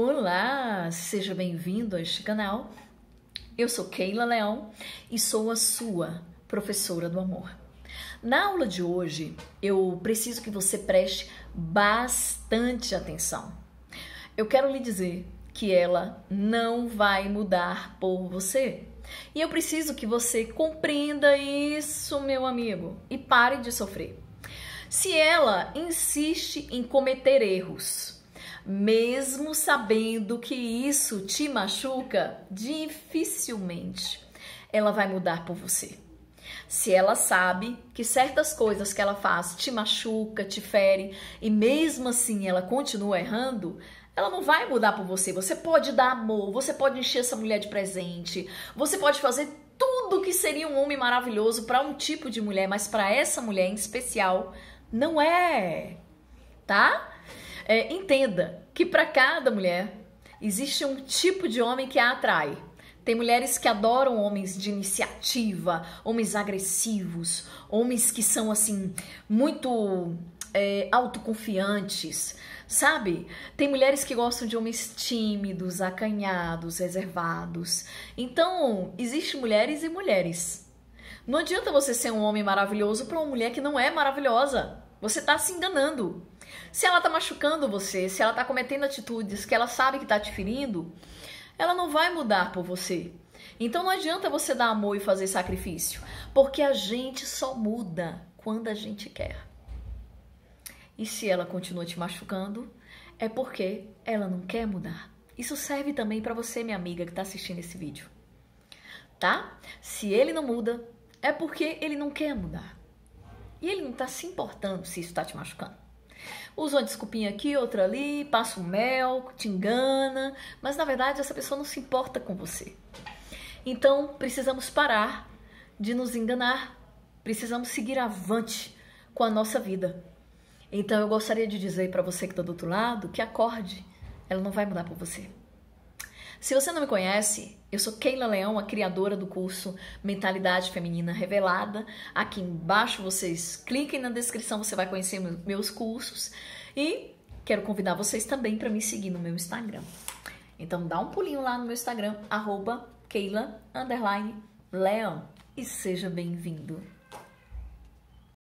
Olá, seja bem-vindo a este canal. Eu sou Keila Leão e sou a sua professora do amor. Na aula de hoje, eu preciso que você preste bastante atenção. Eu quero lhe dizer que ela não vai mudar por você. E eu preciso que você compreenda isso, meu amigo, e pare de sofrer. Se ela insiste em cometer erros, mesmo sabendo que isso te machuca, dificilmente ela vai mudar por você. Se ela sabe que certas coisas que ela faz te machuca, te ferem e mesmo assim ela continua errando, ela não vai mudar por você. Você pode dar amor, você pode encher essa mulher de presente, você pode fazer tudo que seria um homem maravilhoso para um tipo de mulher, mas para essa mulher em especial não é, tá? É, entenda que para cada mulher existe um tipo de homem que a atrai. Tem mulheres que adoram homens de iniciativa, homens agressivos, homens que são assim muito é, autoconfiantes, sabe? Tem mulheres que gostam de homens tímidos, acanhados, reservados. Então, existem mulheres e mulheres. Não adianta você ser um homem maravilhoso para uma mulher que não é maravilhosa. Você está se enganando. Se ela tá machucando você, se ela tá cometendo atitudes que ela sabe que tá te ferindo, ela não vai mudar por você. Então não adianta você dar amor e fazer sacrifício, porque a gente só muda quando a gente quer. E se ela continua te machucando, é porque ela não quer mudar. Isso serve também para você, minha amiga, que está assistindo esse vídeo. Tá? Se ele não muda, é porque ele não quer mudar. E ele não está se importando se isso está te machucando. Usa uma desculpinha aqui, outra ali, passa o um mel, te engana, mas na verdade essa pessoa não se importa com você. Então precisamos parar de nos enganar, precisamos seguir avante com a nossa vida. Então eu gostaria de dizer para você que está do outro lado que acorde, ela não vai mudar por você. Se você não me conhece, eu sou Keila Leão, a criadora do curso Mentalidade Feminina Revelada. Aqui embaixo vocês cliquem na descrição, você vai conhecer meus cursos e quero convidar vocês também para me seguir no meu Instagram. Então dá um pulinho lá no meu Instagram, arroba Keila Leão e seja bem-vindo.